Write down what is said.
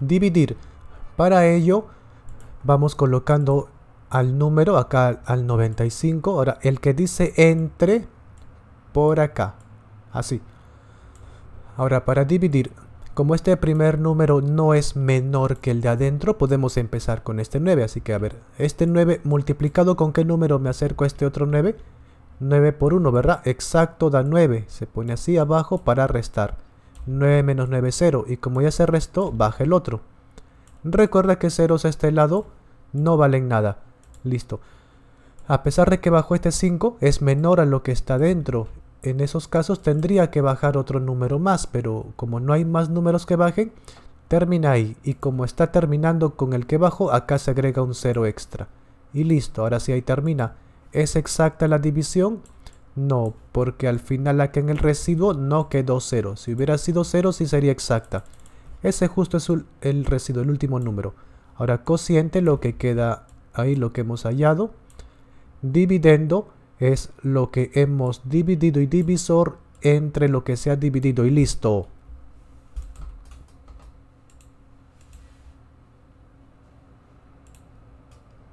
dividir. Para ello vamos colocando al número acá al 95. Ahora el que dice entre por acá. Así. Ahora para dividir, como este primer número no es menor que el de adentro, podemos empezar con este 9. Así que a ver, este 9 multiplicado con qué número me acerco a este otro 9. 9 por 1, ¿verdad? Exacto da 9. Se pone así abajo para restar. 9 menos 9 es 0 y como ya se restó, baja el otro. Recuerda que ceros a este lado no valen nada. Listo. A pesar de que bajó este 5, es menor a lo que está dentro. En esos casos tendría que bajar otro número más, pero como no hay más números que bajen, termina ahí. Y como está terminando con el que bajo, acá se agrega un 0 extra. Y listo, ahora sí ahí termina. Es exacta la división no, porque al final acá en el residuo no quedó cero. Si hubiera sido cero, sí sería exacta. Ese justo es el residuo, el último número. Ahora cociente, lo que queda ahí, lo que hemos hallado. Dividendo es lo que hemos dividido y divisor entre lo que se ha dividido y listo.